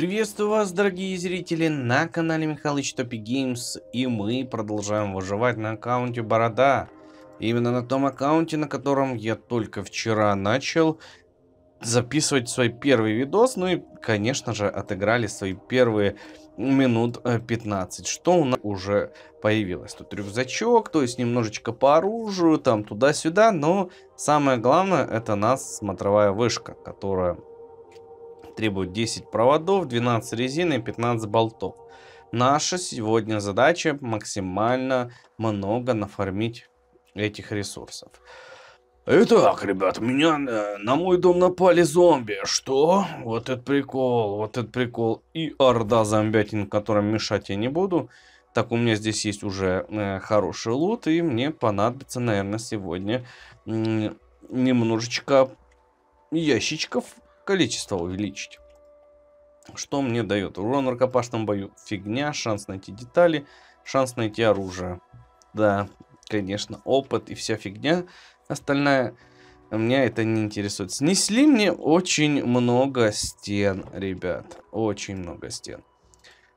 Приветствую вас, дорогие зрители, на канале Михалыч Топи Геймс, и мы продолжаем выживать на аккаунте Борода. Именно на том аккаунте, на котором я только вчера начал записывать свой первый видос, ну и, конечно же, отыграли свои первые минут 15, э, что у нас уже появилось. Тут рюкзачок, то есть немножечко по оружию, там туда-сюда, но самое главное это нас смотровая вышка, которая требует 10 проводов, 12 резины и 15 болтов. Наша сегодня задача максимально много нафармить этих ресурсов. Итак, ребят, меня э, на мой дом напали зомби. Что? Вот этот прикол, вот этот прикол. И орда зомбятин, которым мешать я не буду. Так, у меня здесь есть уже э, хороший лут, и мне понадобится, наверное, сегодня э, немножечко ящичков количество увеличить. Что мне дает? Урон в рукопашном бою. Фигня, шанс найти детали, шанс найти оружие. Да, конечно, опыт и вся фигня остальная. Меня это не интересует. Снесли мне очень много стен, ребят. Очень много стен.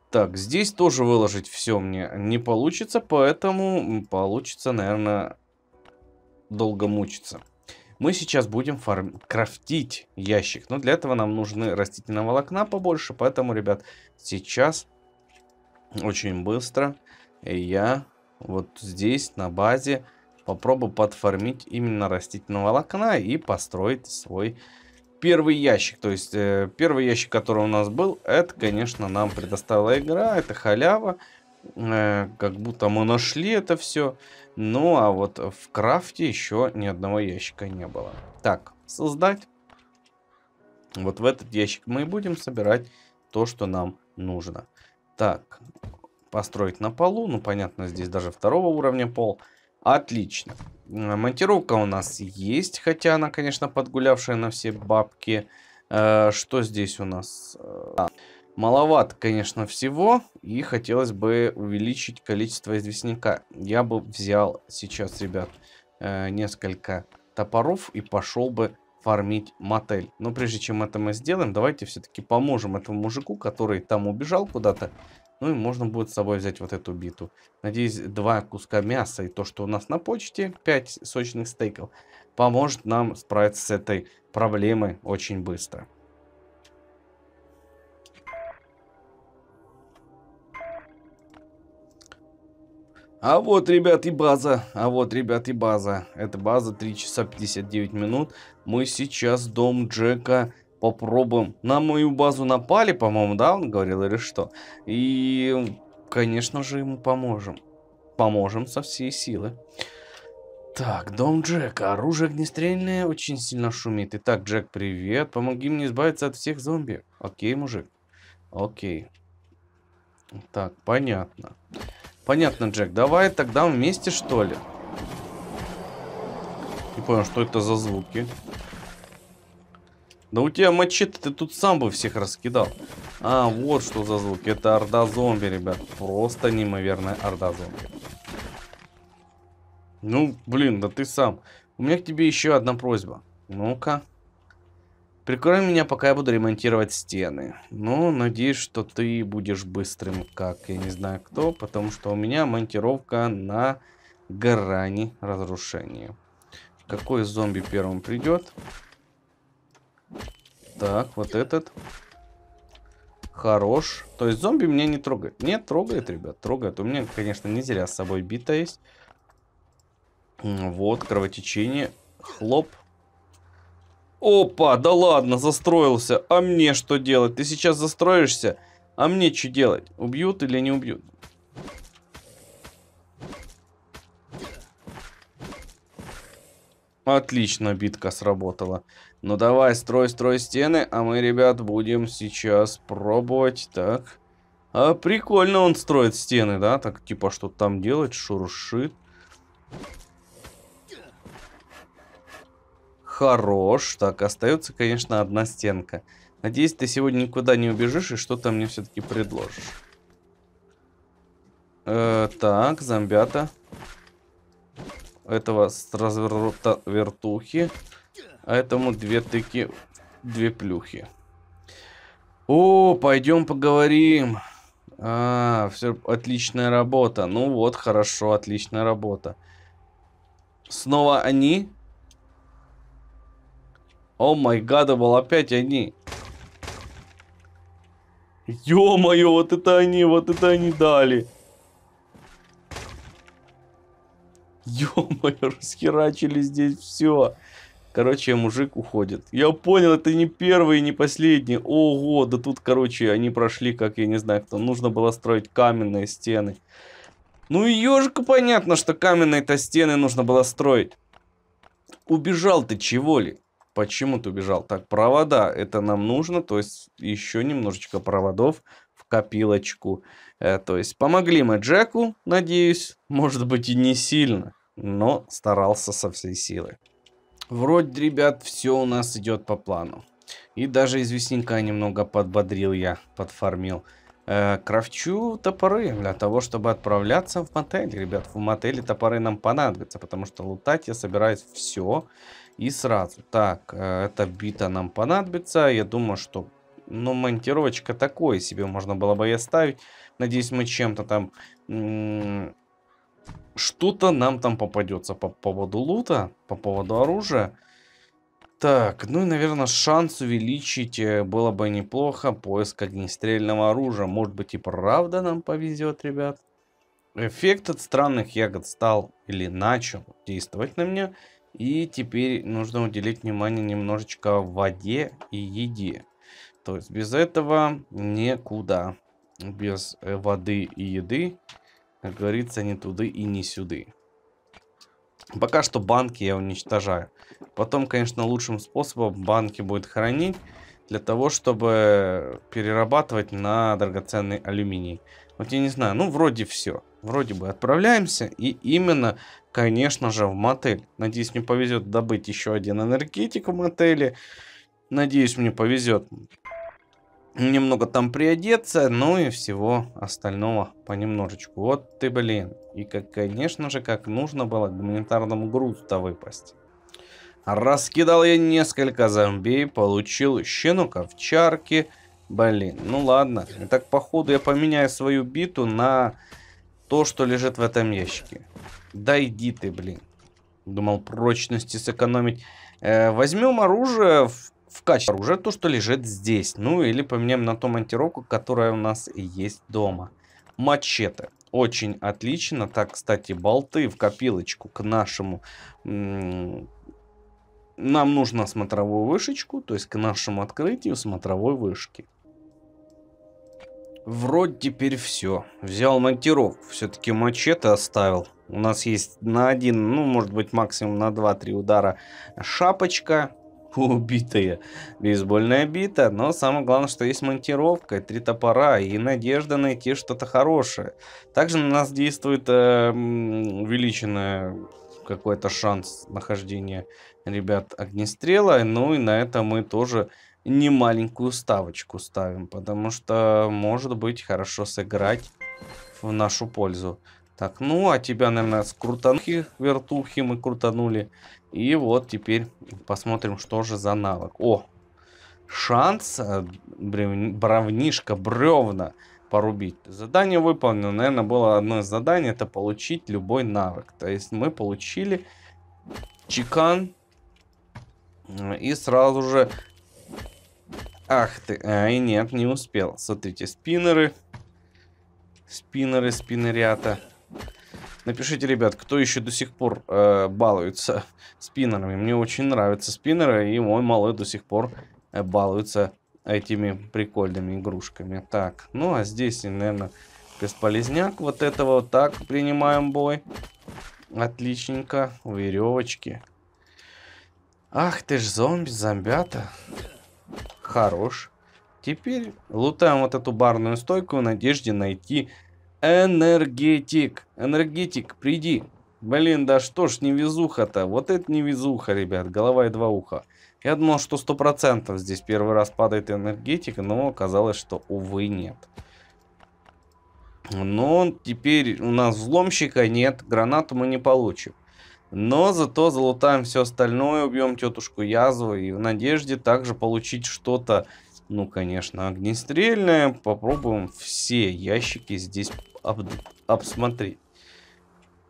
Так, здесь тоже выложить все мне не получится, поэтому получится, наверное, долго мучиться мы сейчас будем фарм... крафтить ящик. Но для этого нам нужны растительные волокна побольше. Поэтому, ребят, сейчас очень быстро я вот здесь на базе попробую подформить именно растительные волокна и построить свой первый ящик. То есть э, первый ящик, который у нас был, это, конечно, нам предоставила игра, это халява. Э, как будто мы нашли это все. Ну, а вот в крафте еще ни одного ящика не было. Так, создать. Вот в этот ящик мы и будем собирать то, что нам нужно. Так, построить на полу. Ну, понятно, здесь даже второго уровня пол. Отлично. Э, монтировка у нас есть, хотя она, конечно, подгулявшая на все бабки. Э, что здесь у нас? Маловато, конечно, всего, и хотелось бы увеличить количество известняка. Я бы взял сейчас, ребят, э, несколько топоров и пошел бы фармить мотель. Но прежде чем это мы сделаем, давайте все-таки поможем этому мужику, который там убежал куда-то. Ну и можно будет с собой взять вот эту биту. Надеюсь, два куска мяса и то, что у нас на почте, 5 сочных стейков, поможет нам справиться с этой проблемой очень быстро. А вот, ребят, и база. А вот, ребят, и база. Это база 3 часа 59 минут. Мы сейчас дом Джека попробуем. На мою базу напали, по-моему, да, он говорил, или что? И, конечно же, ему поможем. Поможем со всей силы. Так, дом Джека. Оружие огнестрельное очень сильно шумит. Итак, Джек, привет. Помоги мне избавиться от всех зомби. Окей, мужик. Окей. Так, понятно. Понятно. Понятно, Джек. Давай тогда вместе, что ли? Не понял, что это за звуки. Да у тебя мачете, ты тут сам бы всех раскидал. А, вот что за звуки. Это орда зомби, ребят. Просто неимоверная орда зомби. Ну, блин, да ты сам. У меня к тебе еще одна просьба. Ну-ка. Прикрой меня, пока я буду ремонтировать стены. Ну, надеюсь, что ты будешь быстрым, как я не знаю кто, потому что у меня монтировка на грани разрушения. Какой зомби первым придет? Так, вот этот. Хорош. То есть зомби меня не трогает. Нет, трогает, ребят, трогает. У меня, конечно, не зря с собой бита есть. Вот, кровотечение. Хлоп. Опа, да ладно, застроился. А мне что делать? Ты сейчас застроишься? А мне что делать? Убьют или не убьют? Отлично, битка сработала. Ну давай, строй, строй стены, а мы, ребят, будем сейчас пробовать. Так. А прикольно он строит стены, да? Так, типа, что там делать? Шуршит. Хорош. Так, остается, конечно, одна стенка. Надеюсь, ты сегодня никуда не убежишь и что-то мне все-таки предложишь. Э, так, зомбята. Этого с разворота вертухи. А этому две тыки, две плюхи. О, пойдем поговорим. А, все, отличная работа. Ну вот, хорошо, отличная работа. Снова они? О май гадабл, опять они. Ё-моё, вот это они, вот это они дали. Ё-моё, расхерачили здесь все. Короче, мужик уходит. Я понял, это не первый и не последний. Ого, да тут, короче, они прошли, как я не знаю кто. Нужно было строить каменные стены. Ну, ежику понятно, что каменные-то стены нужно было строить. Убежал ты, чего ли? Почему ты убежал? Так, провода, это нам нужно, то есть еще немножечко проводов в копилочку. Э, то есть помогли мы Джеку, надеюсь, может быть и не сильно, но старался со всей силы. Вроде, ребят, все у нас идет по плану. И даже известняка немного подбодрил я, подформил. Э, крафчу топоры для того, чтобы отправляться в мотель. Ребят, в мотеле топоры нам понадобятся, потому что лутать я собираюсь все. Все и сразу. Так, э, эта бита нам понадобится. Я думаю, что ну, монтировочка такое себе можно было бы и оставить. Надеюсь, мы чем-то там... Что-то нам там попадется по поводу лута, по поводу оружия. Так, ну и, наверное, шанс увеличить э, было бы неплохо поиск огнестрельного оружия. Может быть и правда нам повезет, ребят. Эффект от странных ягод стал или начал действовать на меня. И теперь нужно уделить внимание немножечко воде и еде. То есть без этого никуда. Без э, воды и еды, как говорится, ни туды и ни сюды. Пока что банки я уничтожаю. Потом, конечно, лучшим способом банки будет хранить для того, чтобы перерабатывать на драгоценный алюминий. Вот я не знаю, ну вроде все вроде бы отправляемся, и именно, конечно же, в мотель. Надеюсь, мне повезет добыть еще один энергетик в мотеле. Надеюсь, мне повезет немного там приодеться, ну и всего остального понемножечку. Вот ты, блин. И, как, конечно же, как нужно было гуманитарному грузу-то выпасть. Раскидал я несколько зомби, получил щенок овчарки. Блин, ну ладно. так походу я поменяю свою биту на то, что лежит в этом ящике. Да иди ты, блин. Думал прочности сэкономить. Э, возьмем оружие в, в качестве оружия, то, что лежит здесь. Ну, или поменяем на ту монтировку, которая у нас есть дома. Мачете. Очень отлично. Так, кстати, болты в копилочку к нашему... Нам нужно смотровую вышечку, то есть к нашему открытию смотровой вышки. Вроде теперь все. Взял монтировку, все-таки мачете оставил. У нас есть на один, ну, может быть, максимум на 2-3 удара шапочка убитая, Бейсбольная бита, но самое главное, что есть монтировка, три топора и надежда найти что-то хорошее. Также на нас действует э, увеличенная какой-то шанс нахождения ребят огнестрела, ну и на это мы тоже немаленькую ставочку ставим, потому что может быть хорошо сыграть в нашу пользу. Так, ну, а тебя, наверное, с крутанухи вертухи мы крутанули. И вот теперь посмотрим, что же за навык. О, шанс э, брев... бревна порубить. Задание выполнено. Наверное, было одно из заданий, это получить любой навык. То есть мы получили чекан э, и сразу же Ах ты, ай, нет, не успел. Смотрите, спиннеры. Спиннеры, спиннерята. Напишите, ребят, кто еще до сих пор э, балуется спиннерами. Мне очень нравятся спиннеры, и мой малой до сих пор э, балуется этими прикольными игрушками. Так, ну а здесь, наверное, бесполезняк вот этого. Вот так, принимаем бой. Отличненько. Веревочки. Ах ты ж зомби, зомбята. Хорош. Теперь лутаем вот эту барную стойку в надежде найти энергетик. Энергетик, приди. Блин, да что ж невезуха-то? Вот это невезуха, ребят. Голова и два уха. Я думал, что 100% здесь первый раз падает энергетик, но оказалось, что, увы, нет. Но теперь у нас взломщика нет, гранату мы не получим. Но зато залутаем все остальное, убьем тетушку Язву и в надежде также получить что-то, ну, конечно, огнестрельное. Попробуем все ящики здесь об обсмотреть.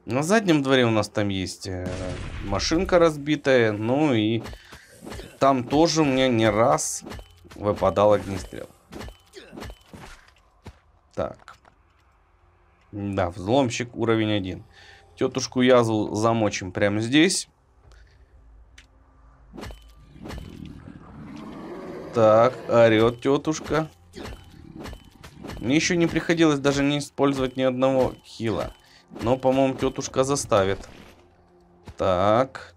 На заднем дворе у нас там есть э, машинка разбитая, ну и там тоже у меня не раз выпадал огнестрел. Так. Да, взломщик уровень 1. Тетушку Язу замочим прямо здесь. Так, орет тетушка. Мне еще не приходилось даже не использовать ни одного хила. Но, по-моему, тетушка заставит. Так.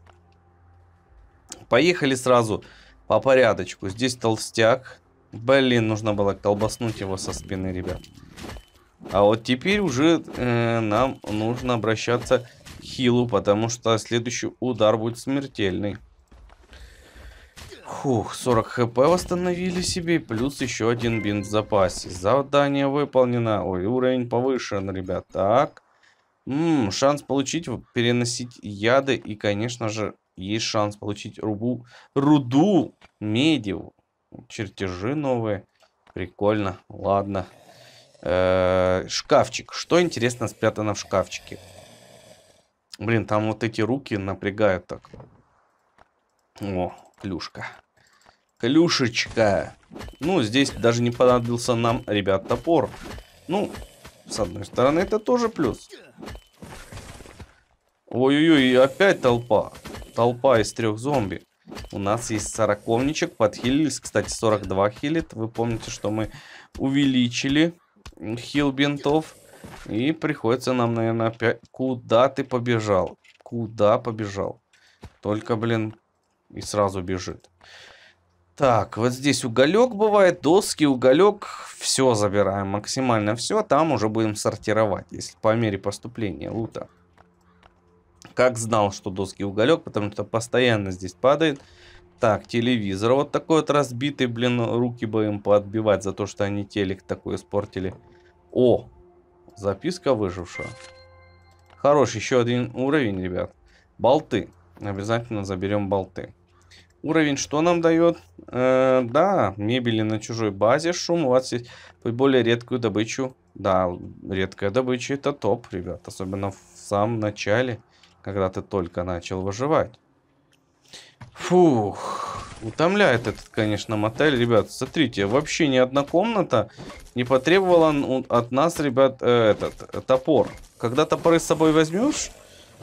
Поехали сразу по порядочку. Здесь толстяк. Блин, нужно было колбаснуть его со спины, ребят. А вот теперь уже э, нам нужно обращаться к хилу, потому что следующий удар будет смертельный. Фух, 40 хп восстановили себе, плюс еще один бинт в запасе. Задание выполнено. Ой, уровень повышен, ребят. Так. М -м, шанс получить, переносить яды и, конечно же, есть шанс получить рубу, руду, меди, чертежи новые. Прикольно, ладно. Э, шкафчик. Что интересно спрятано в шкафчике? Блин, там вот эти руки напрягают так. О, клюшка. Клюшечка. Ну, здесь даже не понадобился нам, ребят, топор. Ну, с одной стороны, это тоже плюс. Ой-ой-ой, опять толпа. Толпа из трех зомби. У нас есть сороковничек, подхилились. Кстати, 42 хилит. Вы помните, что мы увеличили хил бинтов. И приходится нам, наверное, опять... Куда ты побежал? Куда побежал? Только, блин, и сразу бежит. Так, вот здесь уголек бывает, доски, уголек, все забираем, максимально все, там уже будем сортировать, если по мере поступления лута. Как знал, что доски уголек, потому что постоянно здесь падает. Так, телевизор вот такой вот разбитый, блин, руки будем им поотбивать за то, что они телек такой испортили. О, записка выжившего. Хорош, еще один уровень, ребят. Болты. Обязательно заберем болты. Уровень что нам дает? Э, да, мебели на чужой базе, шум, у вас есть более редкую добычу. Да, редкая добыча это топ, ребят. Особенно в самом начале, когда ты только начал выживать. Фух. Утомляет этот, конечно, мотель. Ребят, смотрите, вообще ни одна комната не потребовала от нас, ребят, э, этот э, топор. Когда топоры с собой возьмешь,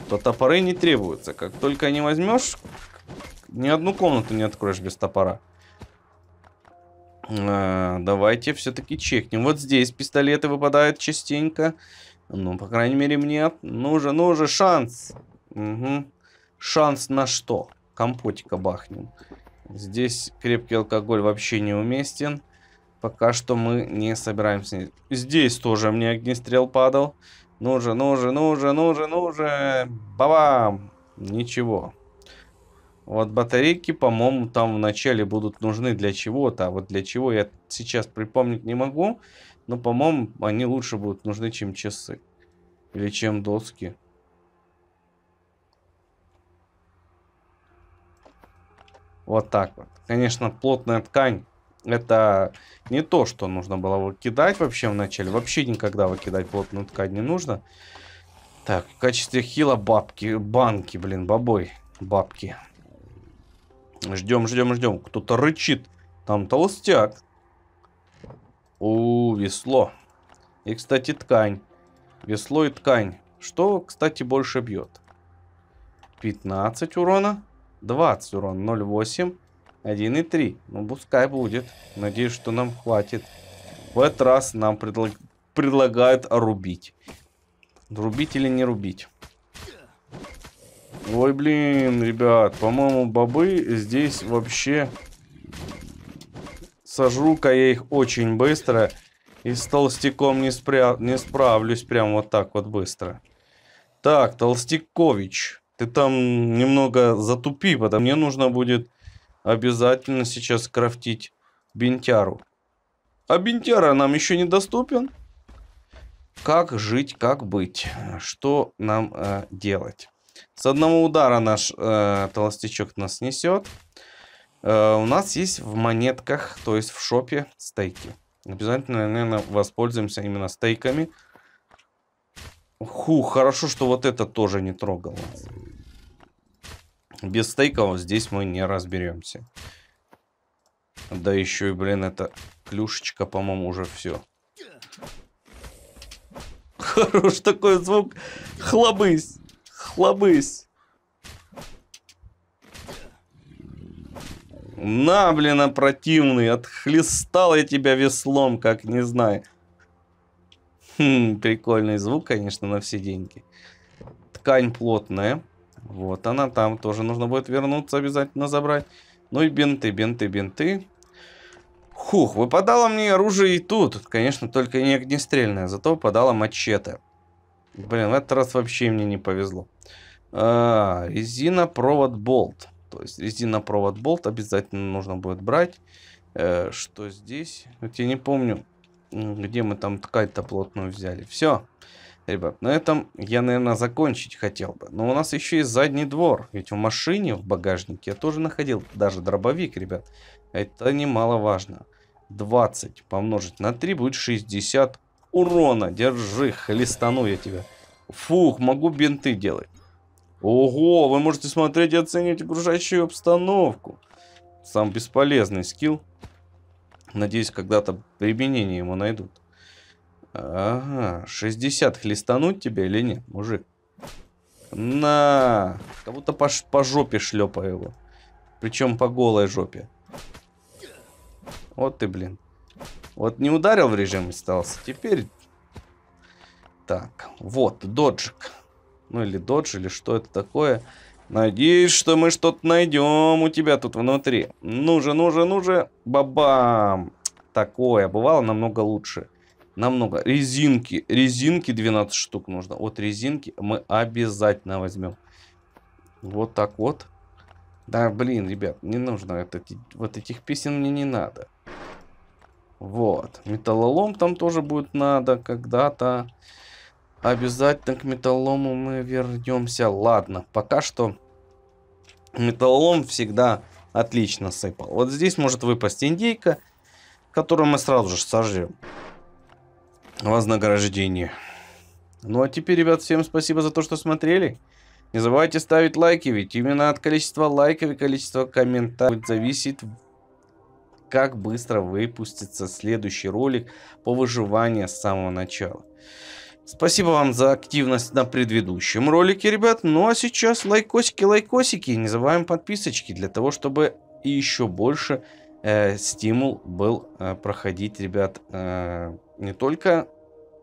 то топоры не требуются. Как только не возьмешь, ни одну комнату не откроешь без топора. А, давайте все-таки чекнем. Вот здесь пистолеты выпадают частенько. Ну, по крайней мере, мне нужен, нужен ну шанс. Угу. Шанс на что? Компотика бахнем. Здесь крепкий алкоголь вообще не уместен. Пока что мы не собираемся. Здесь тоже мне огнестрел падал. Ну же, ну же, ну же, ну же, ну же. Бабам! Ничего. Вот батарейки, по-моему, там вначале будут нужны для чего-то. А вот для чего я сейчас припомнить не могу. Но, по-моему, они лучше будут нужны, чем часы. Или чем доски. Вот так вот. Конечно, плотная ткань это не то, что нужно было выкидать вообще вначале. Вообще никогда выкидать плотную ткань не нужно. Так, в качестве хила бабки, банки, блин, бабой, бабки. Ждем, ждем, ждем. Кто-то рычит. Там толстяк. У, весло. И, кстати, ткань. Весло и ткань. Что, кстати, больше бьет? 15 урона. 20 урон 0,8, 1,3. Ну, пускай будет. Надеюсь, что нам хватит. В этот раз нам предлаг... предлагают рубить. Рубить или не рубить? Ой, блин, ребят. По-моему, бобы здесь вообще... Сожру-ка я их очень быстро. И с толстяком не, спря... не справлюсь прям вот так вот быстро. Так, Толстякович. Ты там немного затупи, потому мне нужно будет обязательно сейчас крафтить бентяру. А бентяра нам еще недоступен. Как жить, как быть? Что нам э, делать? С одного удара наш э, толстячок нас несет. Э, у нас есть в монетках, то есть в шопе, стейки. Обязательно, наверное, воспользуемся именно стейками. Ху, хорошо, что вот это тоже не трогало. Без стейков здесь мы не разберемся. Да еще и, блин, эта клюшечка, по-моему, уже все. Хорош такой звук. Хлобысь. Хлобысь. На, блин, а противный. Отхлестал я тебя веслом, как не знаю. Хм, прикольный звук, конечно, на все деньги. Ткань плотная. Вот она там. Тоже нужно будет вернуться, обязательно забрать. Ну и бинты, бинты, бинты. Хух, выпадало мне оружие и тут. Конечно, только не огнестрельное, зато выпадало мачете. Блин, в этот раз вообще мне не повезло. А, провод, болт. То есть резина, провод, болт обязательно нужно будет брать. Э, что здесь? Вот я не помню, где мы там ткать-то плотную взяли. Все. Ребят, на этом я, наверное, закончить хотел бы. Но у нас еще есть задний двор. Ведь в машине, в багажнике я тоже находил даже дробовик, ребят. Это немаловажно. 20 помножить на 3 будет 60 урона. Держи, хлестану я тебя. Фух, могу бинты делать. Ого, вы можете смотреть и оценивать окружающую обстановку. Сам бесполезный скилл. Надеюсь, когда-то применение ему найдут. Ага, 60 хлестануть тебе или нет, мужик? На! Как будто по, по жопе шлепаю его. Причем по голой жопе. Вот ты, блин. Вот не ударил в режим остался. Теперь... Так, вот, доджик. Ну или додж, или что это такое. Надеюсь, что мы что-то найдем у тебя тут внутри. Ну же, ну же, ну же. Бабам. Такое бывало намного лучше. Намного. Резинки. Резинки 12 штук нужно. Вот резинки мы обязательно возьмем. Вот так вот. Да, блин, ребят, не нужно. Это, вот этих песен мне не надо. Вот. Металлолом там тоже будет надо когда-то. Обязательно к металлолому мы вернемся. Ладно, пока что металлолом всегда отлично сыпал. Вот здесь может выпасть индейка, которую мы сразу же сожрем вознаграждение. Ну а теперь, ребят, всем спасибо за то, что смотрели. Не забывайте ставить лайки, ведь именно от количества лайков и количества комментариев зависит, как быстро выпустится следующий ролик по выживанию с самого начала. Спасибо вам за активность на предыдущем ролике, ребят. Ну а сейчас лайкосики, лайкосики. Не забываем подписочки для того, чтобы еще больше э, стимул был э, проходить, ребят, э, не только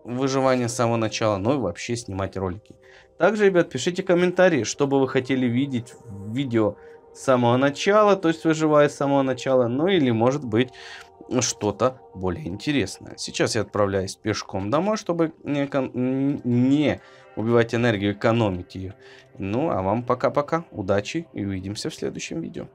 выживания с самого начала, ну и вообще снимать ролики. Также, ребят, пишите комментарии, что бы вы хотели видеть в видео с самого начала, то есть выживая с самого начала, ну или может быть что-то более интересное. Сейчас я отправляюсь пешком домой, чтобы не, не убивать энергию, экономить ее. Ну а вам пока-пока, удачи и увидимся в следующем видео.